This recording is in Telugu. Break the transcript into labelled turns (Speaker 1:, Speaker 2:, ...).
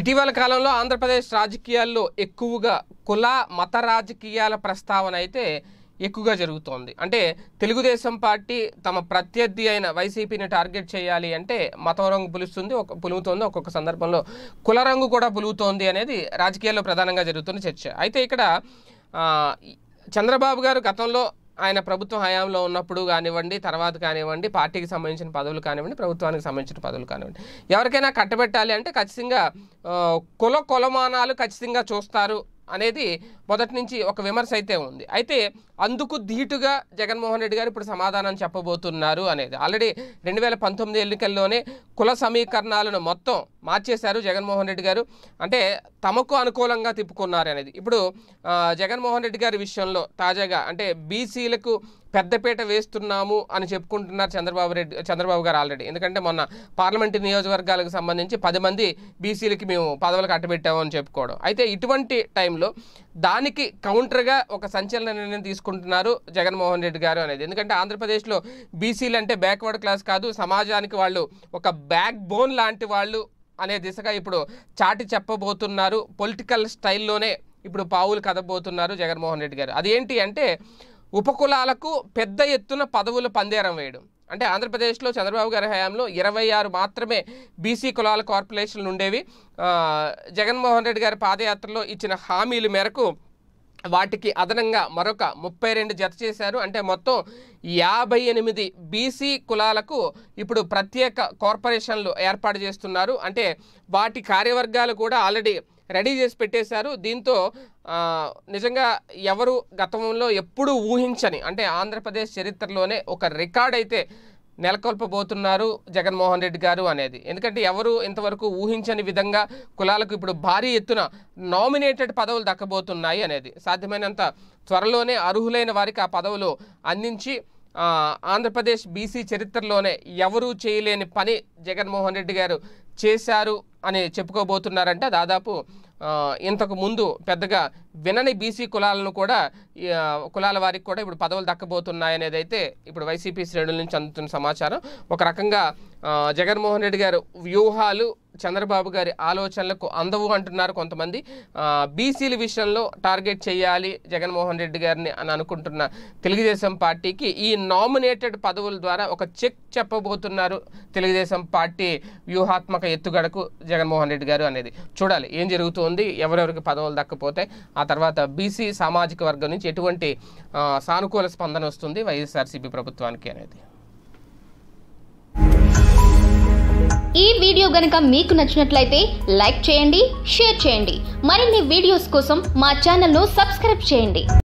Speaker 1: ఇటీవల కాలంలో ఆంధ్రప్రదేశ్ రాజకీయాల్లో ఎక్కువగా కుల మత రాజకీయాల ప్రస్తావన అయితే ఎక్కువగా జరుగుతోంది అంటే తెలుగుదేశం పార్టీ తమ ప్రత్యర్థి అయిన వైసీపీని టార్గెట్ చేయాలి అంటే మతం రంగు పులుస్తుంది ఒక పులుగుతోంది ఒక్కొక్క సందర్భంలో కుల రంగు కూడా పులుగుతోంది అనేది రాజకీయాల్లో ప్రధానంగా జరుగుతున్న చర్చ అయితే ఇక్కడ చంద్రబాబు గారు గతంలో ఆయన ప్రభుత్వ హయాంలో ఉన్నప్పుడు కానివ్వండి తర్వాత కానివ్వండి పార్టీకి సంబంధించిన పదవులు కానివ్వండి ప్రభుత్వానికి సంబంధించిన పదవులు కానివ్వండి ఎవరికైనా కట్టబెట్టాలి అంటే ఖచ్చితంగా కుల కొలమానాలు ఖచ్చితంగా చూస్తారు అనేది మొదటి నుంచి ఒక విమర్శ అయితే ఉంది అయితే అందుకు ధీటుగా జగన్మోహన్ రెడ్డి గారు ఇప్పుడు సమాధానం చెప్పబోతున్నారు అనేది ఆల్రెడీ రెండు వేల పంతొమ్మిది ఎన్నికల్లోనే కుల సమీకరణాలను మొత్తం మార్చేశారు జగన్మోహన్ రెడ్డి గారు అంటే తమకు అనుకూలంగా తిప్పుకున్నారు అనేది ఇప్పుడు జగన్మోహన్ రెడ్డి గారి విషయంలో తాజాగా అంటే బీసీలకు పెద్దపీట వేస్తున్నాము అని చెప్పుకుంటున్నారు చంద్రబాబు రెడ్డి చంద్రబాబు గారు ఆల్రెడీ ఎందుకంటే మొన్న పార్లమెంటు నియోజకవర్గాలకు సంబంధించి పది మంది బీసీలకి మేము పదవులు కట్టబెట్టాము అని చెప్పుకోవడం అయితే ఇటువంటి టైంలో దానికి కౌంటర్గా ఒక సంచలన నిర్ణయం తీసుకుంటున్నారు జగన్మోహన్ రెడ్డి గారు అనేది ఎందుకంటే ఆంధ్రప్రదేశ్లో బీసీలు అంటే బ్యాక్వర్డ్ క్లాస్ కాదు సమాజానికి వాళ్ళు ఒక బ్యాక్ బోన్ లాంటి వాళ్ళు అనే దిశగా ఇప్పుడు చాటి చెప్పబోతున్నారు పొలిటికల్ స్టైల్లోనే ఇప్పుడు పావులు కదబోతున్నారు జగన్మోహన్ రెడ్డి గారు అదేంటి అంటే ఉపకులాలకు పెద్ద ఎత్తున పదవులు పందేరం వేయడం అంటే ఆంధ్రప్రదేశ్లో చంద్రబాబు గారి హయాంలో ఇరవై ఆరు మాత్రమే బీసీ కులాల కార్పొరేషన్లు ఉండేవి జగన్మోహన్ రెడ్డి గారి పాదయాత్రలో ఇచ్చిన హామీల మేరకు వాటికి అదనంగా మరొక ముప్పై రెండు జత చేశారు అంటే మొత్తం యాభై ఎనిమిది బీసీ కులాలకు ఇప్పుడు ప్రత్యేక కార్పొరేషన్లు ఏర్పాటు చేస్తున్నారు అంటే వాటి కార్యవర్గాలు కూడా ఆల్రెడీ రెడీ చేసి పెట్టేశారు దీంతో నిజంగా ఎవరు గతంలో ఎప్పుడూ ఊహించని అంటే ఆంధ్రప్రదేశ్ చరిత్రలోనే ఒక రికార్డ్ అయితే నెలకొల్పబోతున్నారు జగన్మోహన్ రెడ్డి గారు అనేది ఎందుకంటే ఎవరు ఇంతవరకు ఊహించని విధంగా కులాలకు ఇప్పుడు భారీ ఎత్తున నామినేటెడ్ పదవులు దక్కబోతున్నాయి అనేది సాధ్యమైనంత త్వరలోనే అర్హులైన వారికి ఆ పదవులు అందించి ఆంధ్రప్రదేశ్ బీసీ చరిత్రలోనే ఎవరూ చేయలేని పని జగన్మోహన్ రెడ్డి గారు చేశారు అని చెప్పుకోబోతున్నారంటే దాదాపు ఇంతకు ముందు పెద్దగా వినని బీసీ కులాలను కూడా కులాల వారికి కూడా ఇప్పుడు పదవులు దక్కబోతున్నాయనేది అయితే ఇప్పుడు వైసీపీ శ్రేణుల నుంచి అందుతున్న సమాచారం ఒక రకంగా జగన్మోహన్ రెడ్డి గారు వ్యూహాలు చంద్రబాబు గారి ఆలోచనలకు అందవు అంటున్నారు కొంతమంది బీసీల విషయంలో టార్గెట్ చేయాలి జగన్మోహన్ రెడ్డి గారిని అని అనుకుంటున్న తెలుగుదేశం పార్టీకి ఈ నామినేటెడ్ పదవుల ద్వారా ఒక చెక్ చెప్పబోతున్నారు తెలుగుదేశం పార్టీ వ్యూహాత్మక ఎత్తుగడకు జగన్మోహన్ రెడ్డి గారు అనేది చూడాలి ఏం జరుగుతుంది ఎవరెవరికి పదవులు దక్కపోతే ఆ తర్వాత బీసీ సామాజిక వర్గం నుంచి ఎటువంటి సానుకూల స్పందన వస్తుంది వైఎస్ఆర్సీపీ ప్రభుత్వానికి అనేది ఈ వీడియో గనక మీకు నచ్చినట్లయితే లైక్ చేయండి షేర్ చేయండి మరిన్ని వీడియోస్ కోసం మా ఛానల్ను సబ్స్క్రైబ్ చేయండి